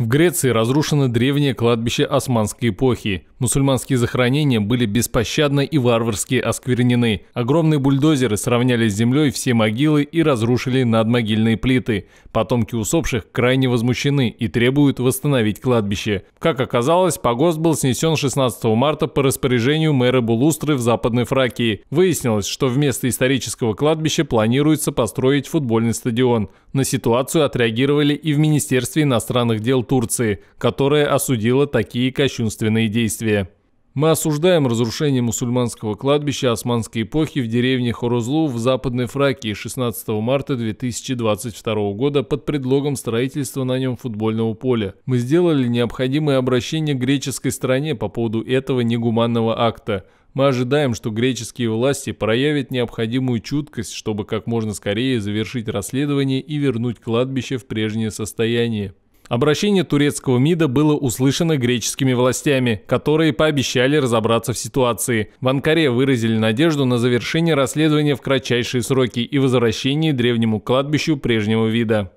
В Греции разрушено древнее кладбище османской эпохи. Мусульманские захоронения были беспощадно и варварски осквернены. Огромные бульдозеры сравняли с землей все могилы и разрушили надмогильные плиты. Потомки усопших крайне возмущены и требуют восстановить кладбище. Как оказалось, погост был снесен 16 марта по распоряжению мэра Булустры в Западной Фракии. Выяснилось, что вместо исторического кладбища планируется построить футбольный стадион. На ситуацию отреагировали и в Министерстве иностранных дел Турции, которая осудила такие кощунственные действия. Мы осуждаем разрушение мусульманского кладбища османской эпохи в деревне Хорозлу в Западной Фракии 16 марта 2022 года под предлогом строительства на нем футбольного поля. Мы сделали необходимое обращение к греческой стране по поводу этого негуманного акта. Мы ожидаем, что греческие власти проявят необходимую чуткость, чтобы как можно скорее завершить расследование и вернуть кладбище в прежнее состояние. Обращение турецкого МИДа было услышано греческими властями, которые пообещали разобраться в ситуации. В Анкаре выразили надежду на завершение расследования в кратчайшие сроки и возвращение древнему кладбищу прежнего вида.